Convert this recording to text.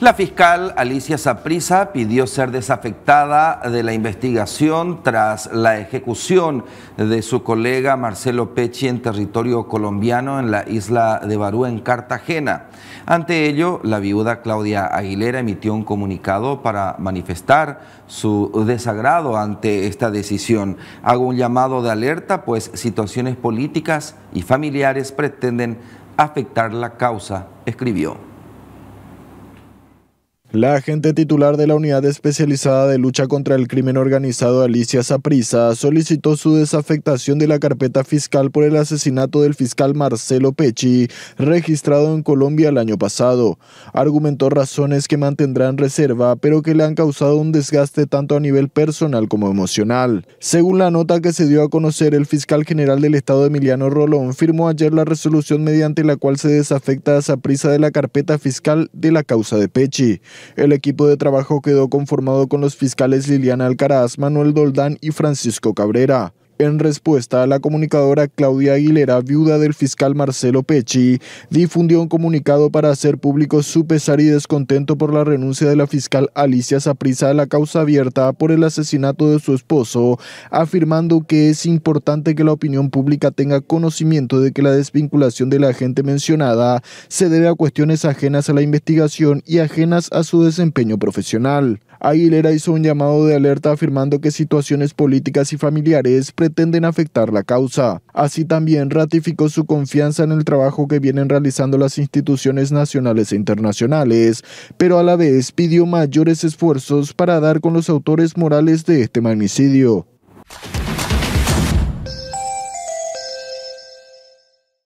La fiscal Alicia Saprisa pidió ser desafectada de la investigación tras la ejecución de su colega Marcelo Pecci en territorio colombiano en la isla de Barú, en Cartagena. Ante ello, la viuda Claudia Aguilera emitió un comunicado para manifestar su desagrado ante esta decisión. Hago un llamado de alerta, pues situaciones políticas y familiares pretenden afectar la causa, escribió. La agente titular de la Unidad Especializada de Lucha contra el Crimen Organizado, Alicia Saprisa, solicitó su desafectación de la carpeta fiscal por el asesinato del fiscal Marcelo Pecci, registrado en Colombia el año pasado. Argumentó razones que mantendrán reserva, pero que le han causado un desgaste tanto a nivel personal como emocional. Según la nota que se dio a conocer, el fiscal general del Estado, Emiliano Rolón, firmó ayer la resolución mediante la cual se desafecta a Saprisa de la carpeta fiscal de la causa de Pecci. El equipo de trabajo quedó conformado con los fiscales Liliana Alcaraz, Manuel Doldán y Francisco Cabrera en respuesta la comunicadora Claudia Aguilera, viuda del fiscal Marcelo Pecci, difundió un comunicado para hacer público su pesar y descontento por la renuncia de la fiscal Alicia Saprisa a la causa abierta por el asesinato de su esposo, afirmando que es importante que la opinión pública tenga conocimiento de que la desvinculación de la gente mencionada se debe a cuestiones ajenas a la investigación y ajenas a su desempeño profesional. Aguilera hizo un llamado de alerta afirmando que situaciones políticas y familiares pretenden afectar la causa. Así también ratificó su confianza en el trabajo que vienen realizando las instituciones nacionales e internacionales, pero a la vez pidió mayores esfuerzos para dar con los autores morales de este magnicidio.